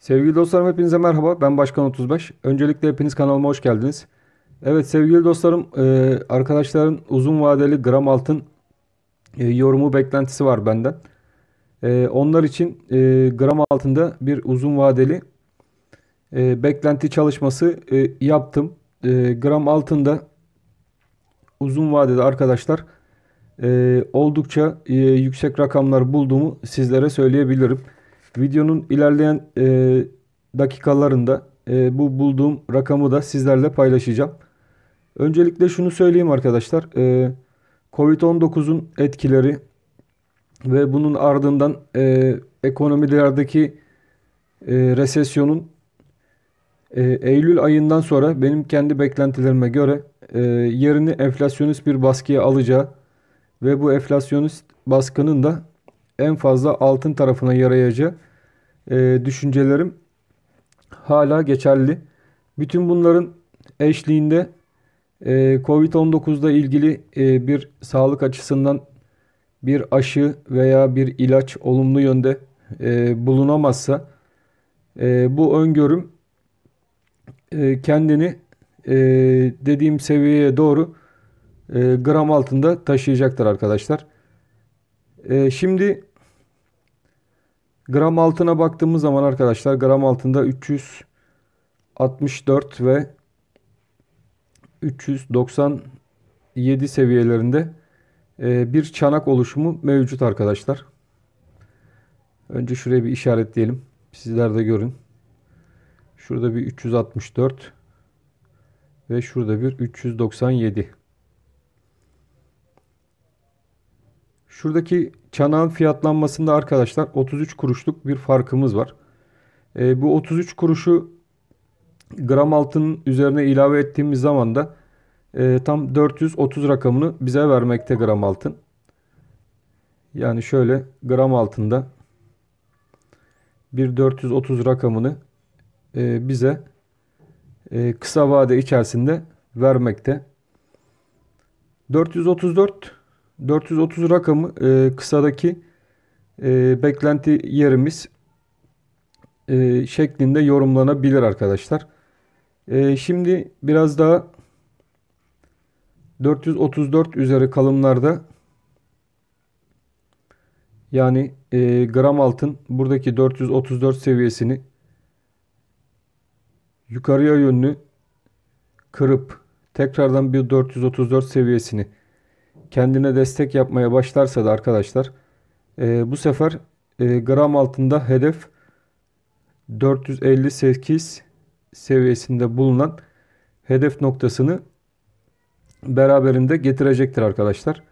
Sevgili dostlarım hepinize merhaba. Ben Başkan 35. Öncelikle hepiniz kanalıma hoş geldiniz. Evet sevgili dostlarım e, arkadaşların uzun vadeli gram altın e, yorumu beklentisi var benden. E, onlar için gram altında bir uzun vadeli beklenti çalışması yaptım. Gram altında uzun vadeli arkadaşlar oldukça yüksek rakamlar bulduğumu sizlere söyleyebilirim. Videonun ilerleyen e, dakikalarında e, bu bulduğum rakamı da sizlerle paylaşacağım. Öncelikle şunu söyleyeyim arkadaşlar. E, Covid-19'un etkileri ve bunun ardından e, ekonomilerdeki e, resesyonun e, Eylül ayından sonra benim kendi beklentilerime göre e, yerini enflasyonist bir baskıya alacağı ve bu enflasyonist baskının da en fazla altın tarafına yarayacağı e, düşüncelerim hala geçerli. Bütün bunların eşliğinde e, Covid-19'da ilgili e, bir sağlık açısından bir aşı veya bir ilaç olumlu yönde e, bulunamazsa bu öngörüm kendini dediğim seviyeye doğru gram altında taşıyacaktır arkadaşlar. şimdi Gram altına baktığımız zaman arkadaşlar gram altında 364 ve 397 seviyelerinde e, bir çanak oluşumu mevcut arkadaşlar. Önce şuraya bir işaretleyelim. Sizler de görün. Şurada bir 364 ve şurada bir 397. Şuradaki çanağın fiyatlanmasında arkadaşlar 33 kuruşluk bir farkımız var. E, bu 33 kuruşu gram altın üzerine ilave ettiğimiz zaman da e, tam 430 rakamını bize vermekte gram altın. Yani şöyle gram altında bir 430 rakamını e, bize e, kısa vade içerisinde vermekte. 434 430 rakamı e, kısadaki e, beklenti yerimiz e, şeklinde yorumlanabilir arkadaşlar. E, şimdi biraz daha 434 üzeri kalımlarda yani e, gram altın buradaki 434 seviyesini yukarıya yönlü kırıp tekrardan bir 434 seviyesini kendine destek yapmaya başlarsa da arkadaşlar e, bu sefer e, gram altında hedef 458 seviyesinde bulunan hedef noktasını beraberinde getirecektir arkadaşlar.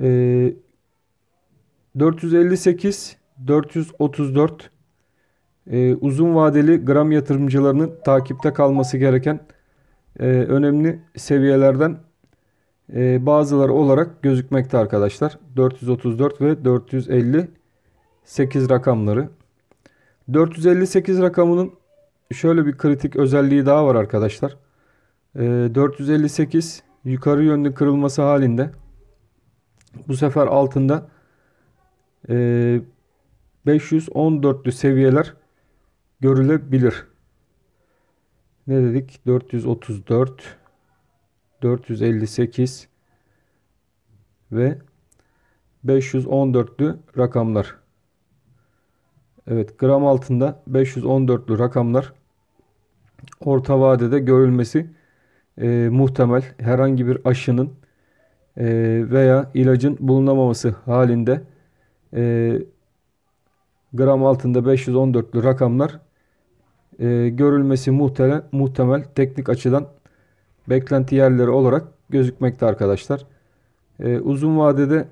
E, 458 434 e, uzun vadeli gram yatırımcılarının takipte kalması gereken e, önemli seviyelerden e, bazıları olarak gözükmekte arkadaşlar. 434 ve 458 rakamları. 458 rakamının şöyle bir kritik özelliği daha var arkadaşlar. E, ee, 458 yukarı yönlü kırılması halinde bu sefer altında e, 514'lü seviyeler görülebilir ne dedik? 434 458 ve 514'lü rakamlar. Evet gram altında 514'lü rakamlar orta vadede görülmesi e, muhtemel herhangi bir aşının e, veya ilacın bulunamaması halinde e, gram altında 514'lü rakamlar e, görülmesi muhtemel, muhtemel teknik açıdan beklenti yerleri olarak gözükmekte arkadaşlar. E, uzun vadede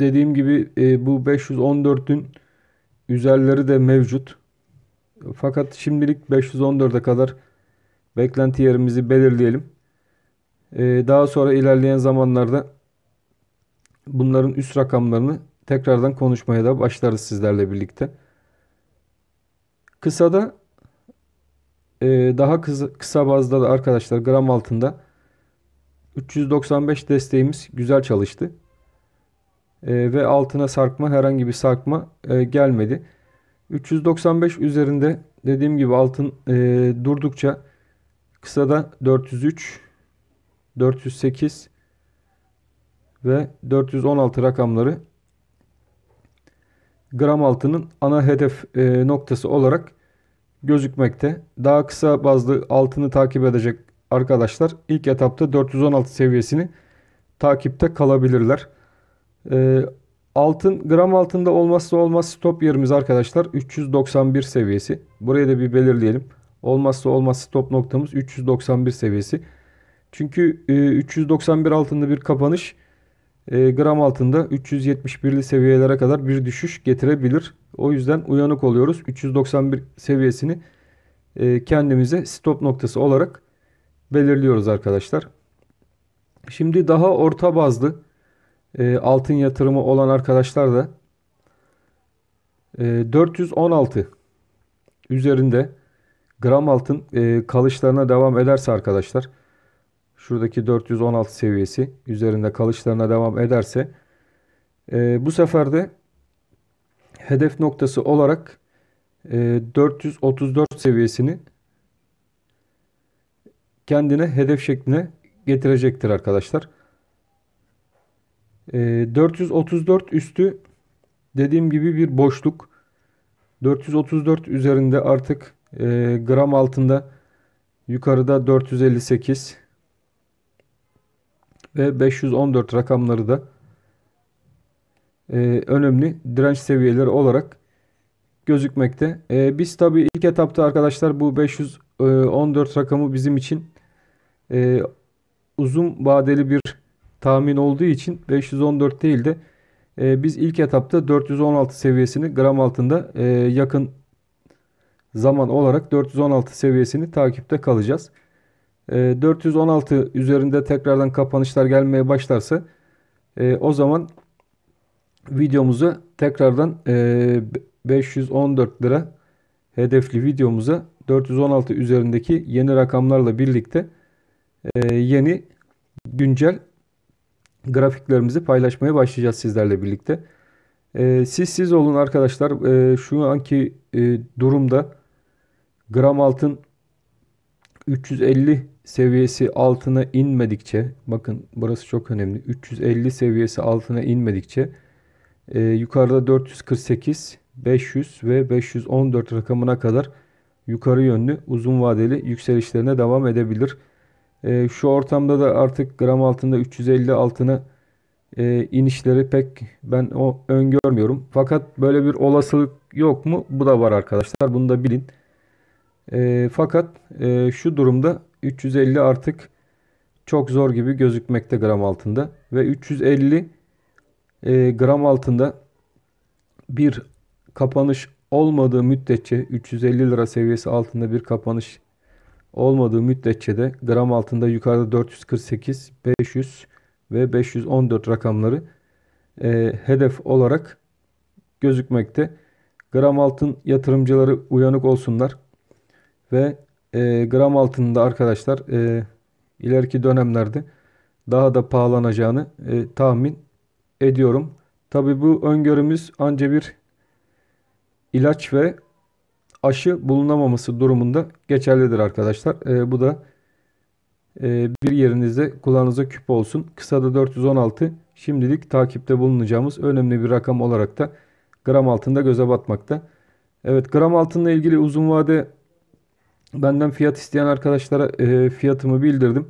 dediğim gibi e, bu 514'ün üzerleri de mevcut. Fakat şimdilik 514'e kadar beklenti yerimizi belirleyelim. E, daha sonra ilerleyen zamanlarda bunların üst rakamlarını tekrardan konuşmaya da başlarız sizlerle birlikte. Kısada e, daha kısa, kısa bazda da arkadaşlar gram altında 395 desteğimiz güzel çalıştı. E, ve altına sarkma herhangi bir sarkma e, gelmedi. 395 üzerinde dediğim gibi altın e, durdukça kısada 403 408 ve 416 rakamları gram altının ana hedef e, noktası olarak gözükmekte. Daha kısa bazlı altını takip edecek arkadaşlar ilk etapta 416 seviyesini takipte kalabilirler. Ee, altın gram altında olmazsa olmaz stop yerimiz arkadaşlar 391 seviyesi. Buraya da bir belirleyelim. Olmazsa olmaz stop noktamız 391 seviyesi. Çünkü e, 391 altında bir kapanış ee, gram altında 371'li seviyelere kadar bir düşüş getirebilir. O yüzden uyanık oluyoruz. 391 seviyesini e, kendimize stop noktası olarak belirliyoruz arkadaşlar. Şimdi daha orta bazlı e, altın yatırımı olan arkadaşlar da 416 e, üzerinde gram altın kalışlarına devam ederse arkadaşlar Şuradaki 416 seviyesi üzerinde kalışlarına devam ederse e, bu sefer de hedef noktası olarak e, 434 seviyesini kendine hedef şekline getirecektir arkadaşlar. E, 434 üstü dediğim gibi bir boşluk. 434 üzerinde artık e, gram altında yukarıda 458 ve 514 rakamları da e, önemli direnç seviyeleri olarak gözükmekte. E, biz tabi ilk etapta arkadaşlar bu 514 rakamı bizim için e, uzun vadeli bir tahmin olduğu için 514 değil de biz ilk etapta 416 seviyesini gram altında yakın zaman olarak 416 seviyesini takipte kalacağız. 416 ee, üzerinde tekrardan kapanışlar gelmeye başlarsa e, o zaman videomuzu tekrardan 514 e, lira hedefli videomuza 416 üzerindeki yeni rakamlarla birlikte e, yeni güncel grafiklerimizi paylaşmaya başlayacağız sizlerle birlikte. Siz siz olun arkadaşlar. Şu anki durumda gram altın 350 seviyesi altına inmedikçe bakın burası çok önemli 350 seviyesi altına inmedikçe e, yukarıda 448 500 ve 514 rakamına kadar yukarı yönlü uzun vadeli yükselişlerine devam edebilir. E, şu ortamda da artık gram altında 350 altına e, inişleri pek ben o öngörmüyorum. Fakat böyle bir olasılık yok mu? Bu da var arkadaşlar. Bunu da bilin. E, fakat e, şu durumda 350 artık çok zor gibi gözükmekte gram altında. Ve 350 e, gram altında bir kapanış olmadığı müddetçe 350 lira seviyesi altında bir kapanış olmadığı müddetçe de gram altında yukarıda 448, 500 ve 514 rakamları e, hedef olarak gözükmekte. Gram altın yatırımcıları uyanık olsunlar ve e, gram altında arkadaşlar e, ileriki dönemlerde daha da pahalanacağını e, tahmin ediyorum. Tabi bu öngörümüz anca bir ilaç ve aşı bulunamaması durumunda geçerlidir arkadaşlar. E, bu da e, bir yerinizde kulağınıza küp olsun. Kısada 416 şimdilik takipte bulunacağımız önemli bir rakam olarak da gram altında göze batmakta. Evet gram altında ilgili uzun vade Benden fiyat isteyen arkadaşlara e, fiyatımı bildirdim.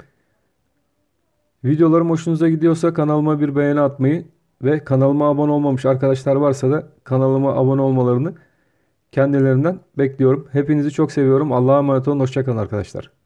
Videolarım hoşunuza gidiyorsa kanalıma bir beğeni atmayı ve kanalıma abone olmamış arkadaşlar varsa da kanalıma abone olmalarını kendilerinden bekliyorum. Hepinizi çok seviyorum. Allah'a emanet olun. Hoşçakalın arkadaşlar.